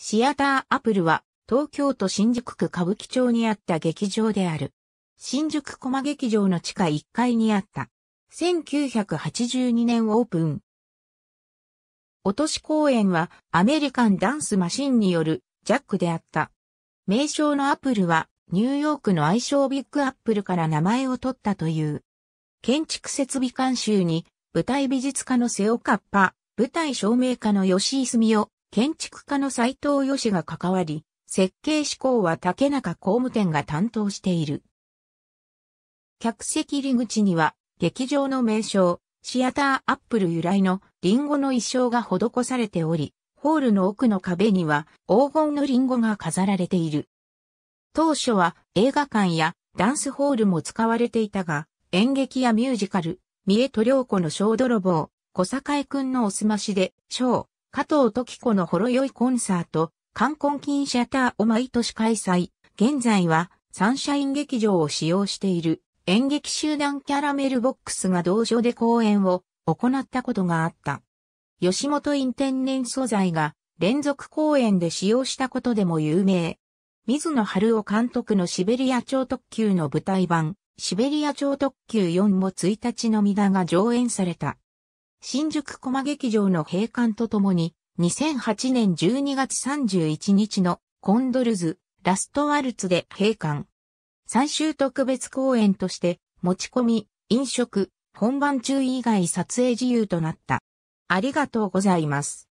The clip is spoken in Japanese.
シアターアプルは東京都新宿区歌舞伎町にあった劇場である。新宿駒劇場の地下1階にあった。1982年オープン。落とし公演はアメリカンダンスマシンによるジャックであった。名称のアプルはニューヨークの愛称ビッグアップルから名前を取ったという。建築設備監修に舞台美術家の瀬尾カッパ、舞台照明家の吉井澄夫、建築家の斎藤義が関わり、設計志向は竹中工務店が担当している。客席入り口には、劇場の名称、シアターアップル由来のリンゴの衣装が施されており、ホールの奥の壁には黄金のリンゴが飾られている。当初は映画館やダンスホールも使われていたが、演劇やミュージカル、三重と良子の小泥棒、小井くんのおすましで、小、加藤時子のほろ酔いコンサート、観光金シャターを毎年開催。現在はサンシャイン劇場を使用している演劇集団キャラメルボックスが同所で公演を行ったことがあった。吉本院天然素材が連続公演で使用したことでも有名。水野春夫監督のシベリア超特急の舞台版、シベリア超特急4も1日のみだが上演された。新宿駒劇場の閉館とともに、2008年12月31日のコンドルズ、ラストワルツで閉館。最終特別公演として、持ち込み、飲食、本番中以外撮影自由となった。ありがとうございます。